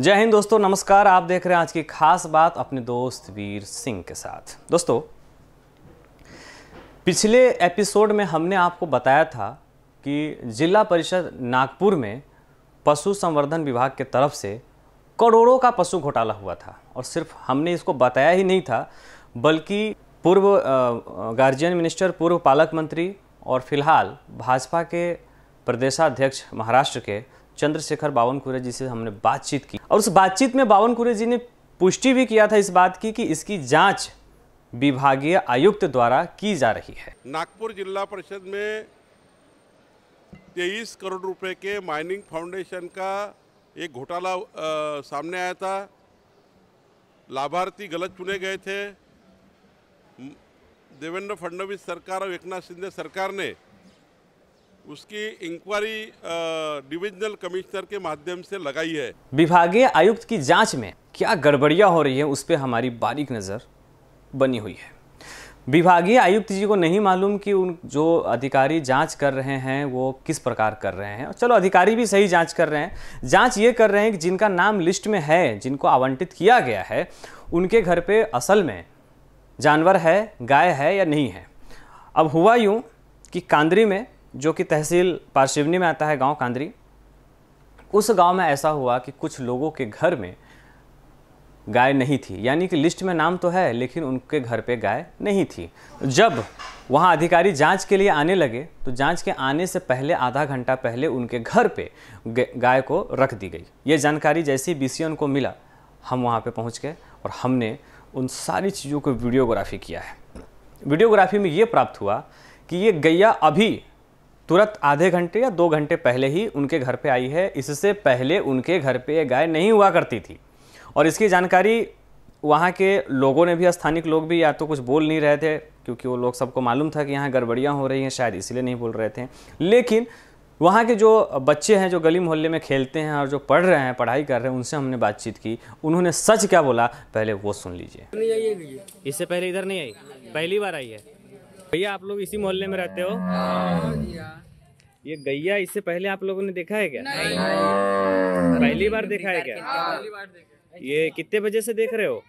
जय हिंद दोस्तों नमस्कार आप देख रहे हैं आज की खास बात अपने दोस्त वीर सिंह के साथ दोस्तों पिछले एपिसोड में हमने आपको बताया था कि जिला परिषद नागपुर में पशु संवर्धन विभाग के तरफ से करोड़ों का पशु घोटाला हुआ था और सिर्फ हमने इसको बताया ही नहीं था बल्कि पूर्व गार्जियन मिनिस्टर पूर्व पालक मंत्री और फिलहाल भाजपा के प्रदेशाध्यक्ष महाराष्ट्र के चंद्रशेखर बावनकुरे जी से हमने बातचीत की और उस बातचीत में बावनकुरे जी ने पुष्टि भी किया था इस बात की कि इसकी जांच विभागीय आयुक्त द्वारा की जा रही है नागपुर जिला परिषद में तेईस करोड़ रुपए के माइनिंग फाउंडेशन का एक घोटाला सामने आया था लाभार्थी गलत चुने गए थे देवेंद्र फडणवीस सरकार और एकनाथ शिंदे सरकार ने उसकी इंक्वायरी डिविजनल कमिश्नर के माध्यम से लगाई है विभागीय आयुक्त की जांच में क्या गड़बड़ियां हो रही है उस पर हमारी बारीक नज़र बनी हुई है विभागीय आयुक्त जी को नहीं मालूम कि उन जो अधिकारी जांच कर रहे हैं वो किस प्रकार कर रहे हैं चलो अधिकारी भी सही जांच कर रहे हैं जांच ये कर रहे हैं कि जिनका नाम लिस्ट में है जिनको आवंटित किया गया है उनके घर पे असल में जानवर है गाय है या नहीं है अब हुआ यूँ कि कांदरी में जो कि तहसील पारशिवनी में आता है गांव कांदरी उस गांव में ऐसा हुआ कि कुछ लोगों के घर में गाय नहीं थी यानी कि लिस्ट में नाम तो है लेकिन उनके घर पे गाय नहीं थी जब वहाँ अधिकारी जांच के लिए आने लगे तो जांच के आने से पहले आधा घंटा पहले उनके घर पे गाय को रख दी गई ये जानकारी जैसे ही बी को मिला हम वहाँ पे पहुँच गए और हमने उन सारी चीज़ों को वीडियोग्राफी किया है वीडियोग्राफी में ये प्राप्त हुआ कि ये गैया अभी तुरंत आधे घंटे या दो घंटे पहले ही उनके घर पे आई है इससे पहले उनके घर पे ये गाय नहीं हुआ करती थी और इसकी जानकारी वहाँ के लोगों ने भी स्थानिक लोग भी या तो कुछ बोल नहीं रहे थे क्योंकि वो लोग सबको मालूम था कि यहाँ गड़बड़ियाँ हो रही हैं शायद इसलिए नहीं बोल रहे थे लेकिन वहाँ के जो बच्चे हैं जो गली मोहल्ले में खेलते हैं और जो पढ़ रहे हैं पढ़ाई कर रहे हैं उनसे हमने बातचीत की उन्होंने सच क्या बोला पहले वो सुन लीजिए इससे पहले इधर नहीं आई पहली बार आई है भैया आप लोग इसी मोहल्ले में रहते हो ये गैया इससे पहले आप लोगों ने देखा है क्या नहीं। पहली बार देखा है क्या हाँ, ये कितने बजे से देख रहे हो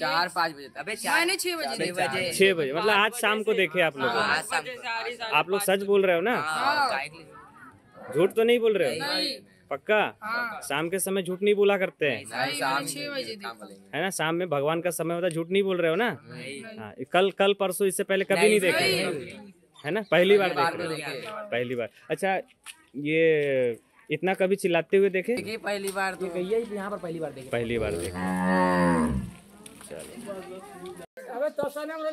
चार पाँच बजे अबे मैंने छह बजे बजे छह बजे मतलब आज शाम को देखे हाँ, आप लोग आप लोग सच बोल रहे हो ना हाँ। झूठ तो नहीं बोल रहे हो पक्का हाँ। शाम के समय झूठ नहीं बोला करते हैं है ना शाम में भगवान का समय होता है झूठ नहीं बोल रहे हो ना हाँ, कल कल परसों इससे पहले कभी नहीं देखे है ना पहली बार देखे पहली बार अच्छा ये इतना कभी चिल्लाते हुए देखे पहली बार तो यहाँ पर पहली बार देखे पहली बार देखे चलो अबे तो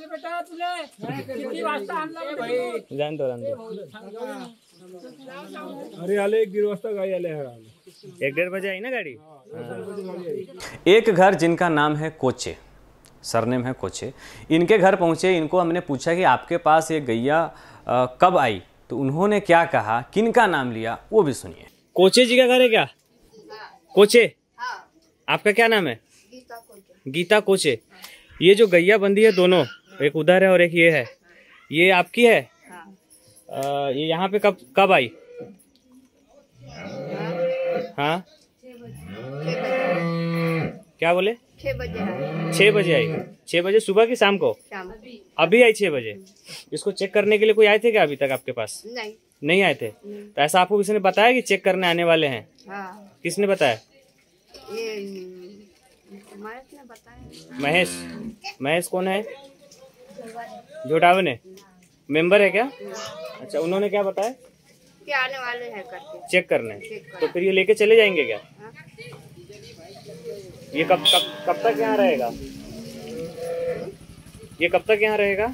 बेटा तुझे किसी वास्ता जान दो जान दो अरे आले एक गाड़ी आले एक डेढ़ बजे आई ना गाड़ी हाँ। एक घर जिनका नाम है कोचे सरनेम है कोचे इनके घर पहुंचे इनको हमने पूछा कि आपके पास ये गैया कब आई तो उन्होंने क्या कहा किन का नाम लिया वो भी सुनिए कोचे जी का घर है क्या हाँ। कोचे हाँ। आपका क्या नाम है गीता कोचे ये जो गैया बंदी है दोनों एक उधर है और एक ये है ये आपकी है ये यहाँ पे कब कब आई हाँ क्या बोले छह बजे आई छह बजे सुबह की शाम को अभी, अभी आई छह बजे इसको चेक करने के लिए कोई आए थे क्या अभी तक आपके पास नहीं नहीं आए थे नहीं। तो ऐसा आपको किसी ने बताया कि चेक करने आने वाले हैं हाँ। किसने बताया महेश महेश कौन है झोटावन है मेंबर है क्या हाँ। अच्छा उन्होंने क्या बताया कि आने वाले हैं करके चेक करने चेक तो फिर ये लेके चले जाएंगे क्या हाँ। ये कब कब कब तक यहाँ रहेगा ये कब तक यहाँ रहेगा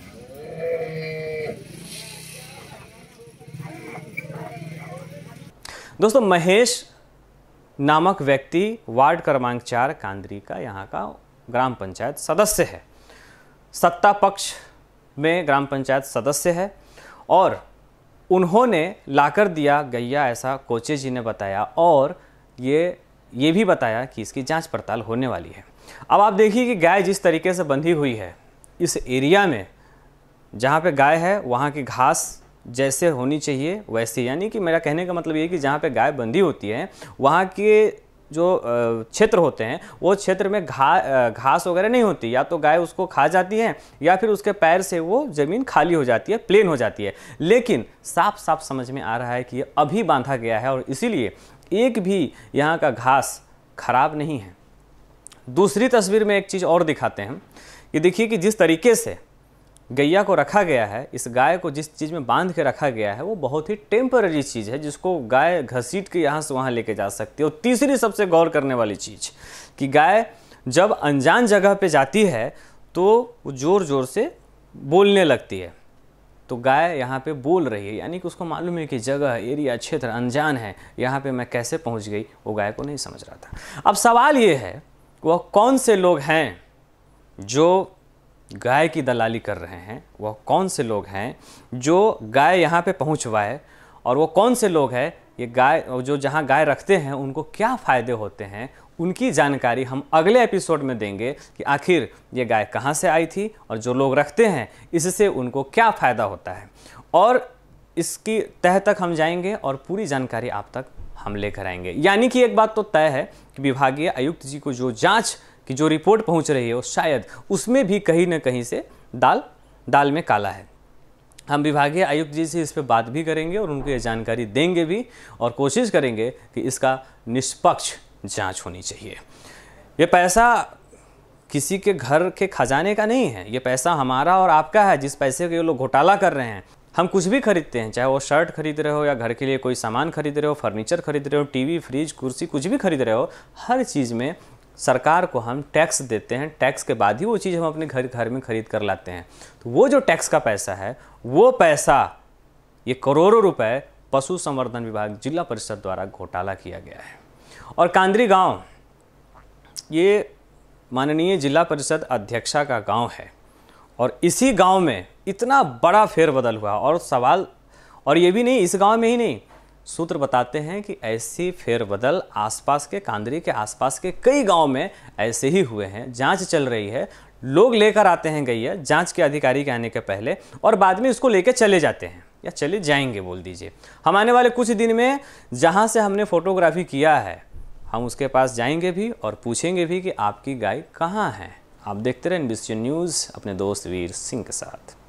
दोस्तों महेश नामक व्यक्ति वार्ड क्रमांक चार कांदरी का यहाँ का ग्राम पंचायत सदस्य है सत्ता पक्ष में ग्राम पंचायत सदस्य है और उन्होंने लाकर दिया गैया ऐसा कोचे जी ने बताया और ये ये भी बताया कि इसकी जांच पड़ताल होने वाली है अब आप देखिए कि गाय जिस तरीके से बंधी हुई है इस एरिया में जहाँ पे गाय है वहाँ की घास जैसे होनी चाहिए वैसे यानी कि मेरा कहने का मतलब ये कि जहाँ पे गाय बंधी होती है वहाँ के जो क्षेत्र होते हैं वो क्षेत्र में घा घास वगैरह नहीं होती या तो गाय उसको खा जाती है या फिर उसके पैर से वो ज़मीन खाली हो जाती है प्लेन हो जाती है लेकिन साफ साफ समझ में आ रहा है कि अभी बांधा गया है और इसीलिए एक भी यहाँ का घास खराब नहीं है दूसरी तस्वीर में एक चीज़ और दिखाते हैं कि देखिए कि जिस तरीके से गैया को रखा गया है इस गाय को जिस चीज़ में बांध के रखा गया है वो बहुत ही टेम्पररी चीज़ है जिसको गाय घसीट के यहाँ से वहाँ लेके जा सकती है और तीसरी सबसे गौर करने वाली चीज़ कि गाय जब अनजान जगह पे जाती है तो वो ज़ोर ज़ोर से बोलने लगती है तो गाय यहाँ पे बोल रही है यानी कि उसको मालूम है कि जगह एरिया क्षेत्र अनजान है यहाँ पर मैं कैसे पहुँच गई वो गाय को नहीं समझ रहा था अब सवाल ये है वह कौन से लोग हैं जो गाय की दलाली कर रहे हैं वह कौन से लोग हैं जो गाय यहाँ पे पहुँच है और वो कौन से लोग हैं ये गाय जो जहाँ गाय रखते हैं उनको क्या फ़ायदे होते हैं उनकी जानकारी हम अगले एपिसोड में देंगे कि आखिर ये गाय कहाँ से आई थी और जो लोग रखते हैं इससे उनको क्या फ़ायदा होता है और इसकी तह तक हम जाएंगे और पूरी जानकारी आप तक हम लेकर आएंगे यानी कि एक बात तो तय है कि विभागीय आयुक्त जी को जो जाँच की जो रिपोर्ट पहुँच रही है वो शायद उसमें भी कहीं ना कहीं से दाल दाल में काला है हम विभागीय आयुक्त जी से इस पर बात भी करेंगे और उनको ये जानकारी देंगे भी और कोशिश करेंगे कि इसका निष्पक्ष जाँच होनी चाहिए ये पैसा किसी के घर के खजाने का नहीं है ये पैसा हमारा और आपका है जिस पैसे के ये लोग घोटाला कर रहे हैं हम कुछ भी खरीदते हैं चाहे वो शर्ट खरीद रहे हो या घर के लिए कोई सामान खरीद रहे हो फर्नीचर खरीद रहे हो टीवी फ्रिज कुर्सी कुछ भी खरीद रहे हो हर चीज़ में सरकार को हम टैक्स देते हैं टैक्स के बाद ही वो चीज़ हम अपने घर घर में खरीद कर लाते हैं तो वो जो टैक्स का पैसा है वो पैसा ये करोड़ों रुपए पशु संवर्धन विभाग जिला परिषद द्वारा घोटाला किया गया है और कांदरी गांव ये माननीय जिला परिषद अध्यक्षा का गांव है और इसी गांव में इतना बड़ा फेरबदल हुआ और सवाल और ये भी नहीं इस गांव में ही नहीं सूत्र बताते हैं कि ऐसी फेरबदल आसपास के कांदरी के आसपास के कई गांव में ऐसे ही हुए हैं जांच चल रही है लोग लेकर आते हैं गैया जांच के अधिकारी के आने के पहले और बाद में इसको लेकर चले जाते हैं या चले जाएंगे बोल दीजिए हम आने वाले कुछ दिन में जहाँ से हमने फोटोग्राफी किया है हम उसके पास जाएंगे भी और पूछेंगे भी कि आपकी गाय कहाँ है आप देखते रहें एन न्यूज़ अपने दोस्त वीर सिंह के साथ